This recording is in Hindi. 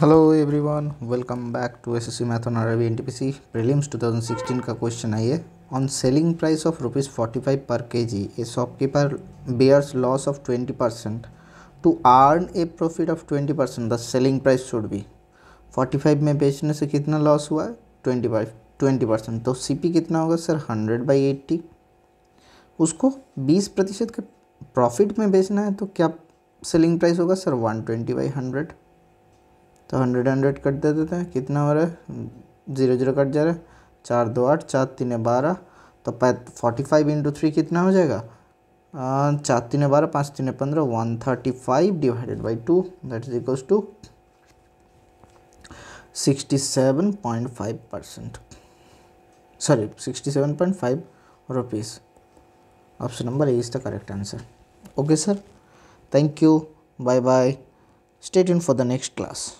hello everyone welcome back to S SSC math on RRB to prelims 2016 का क्वेश्चन है ये on selling price of rupees forty five per K G a shopkeeper bears loss of twenty percent to earn a profit of twenty percent the selling price should be forty five में बेचने से कितना लॉस हुआ है ट्वेंटी फाइव ट्वेंटी परसेंट तो सी पी कितना होगा सर हंड्रेड बाई एट्टी उसको बीस प्रतिशत के प्रॉफिट में बेचना है तो क्या सेलिंग प्राइस होगा sir one twenty by hundred तो हंड्रेड हंड्रेड कट दे देते हैं कितना हो रहा है ज़ीरो जीरो कट जा रहा है चार दो आठ चार तीन बारह तो पै फोर्टी फाइव इंटू थ्री कितना हो जाएगा चार तीन बारह पाँच तीन पंद्रह one thirty five divided by two that is equals to sixty seven point five percent sorry sixty seven point five rupees option number A is the correct answer okay sir thank you bye bye stay in for the next class